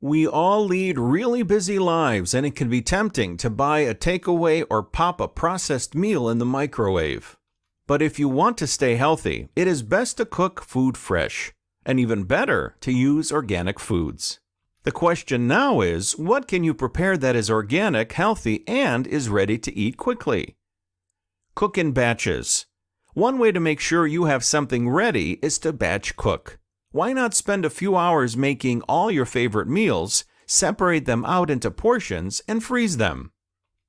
We all lead really busy lives, and it can be tempting to buy a takeaway or pop a processed meal in the microwave. But if you want to stay healthy, it is best to cook food fresh, and even better, to use organic foods. The question now is what can you prepare that is organic, healthy, and is ready to eat quickly? Cook in batches. One way to make sure you have something ready is to batch cook. Why not spend a few hours making all your favorite meals, separate them out into portions, and freeze them?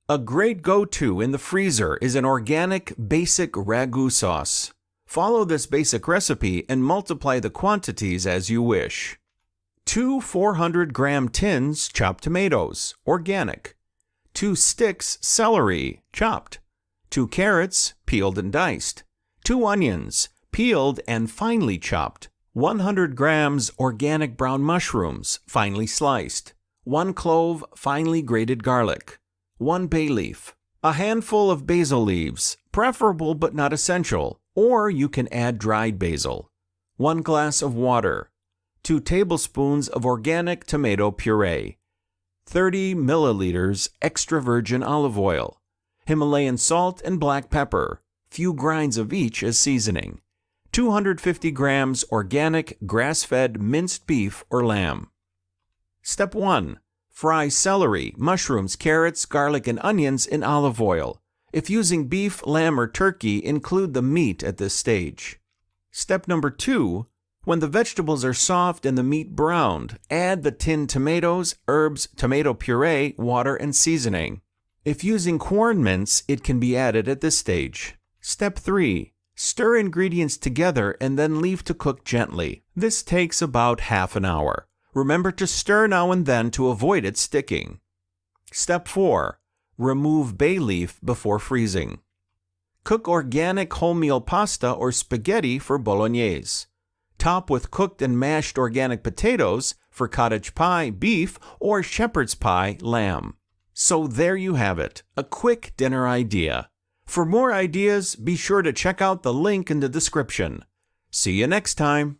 A great go-to in the freezer is an organic basic ragu sauce. Follow this basic recipe and multiply the quantities as you wish. Two 400 gram tins chopped tomatoes, organic. Two sticks celery, chopped. Two carrots, peeled and diced. Two onions, peeled and finely chopped. 100 grams organic brown mushrooms, finely sliced, 1 clove finely grated garlic, 1 bay leaf, a handful of basil leaves, preferable but not essential, or you can add dried basil, 1 glass of water, 2 tablespoons of organic tomato puree, 30 milliliters extra virgin olive oil, Himalayan salt and black pepper, few grinds of each as seasoning. 250 grams organic grass-fed minced beef or lamb. Step 1. Fry celery, mushrooms, carrots, garlic, and onions in olive oil. If using beef, lamb, or turkey, include the meat at this stage. Step number 2. When the vegetables are soft and the meat browned, add the tinned tomatoes, herbs, tomato puree, water, and seasoning. If using corn mince, it can be added at this stage. Step 3. Stir ingredients together and then leave to cook gently. This takes about half an hour. Remember to stir now and then to avoid it sticking. Step 4. Remove bay leaf before freezing. Cook organic wholemeal pasta or spaghetti for bolognese. Top with cooked and mashed organic potatoes for cottage pie, beef, or shepherd's pie, lamb. So there you have it, a quick dinner idea. For more ideas, be sure to check out the link in the description. See you next time.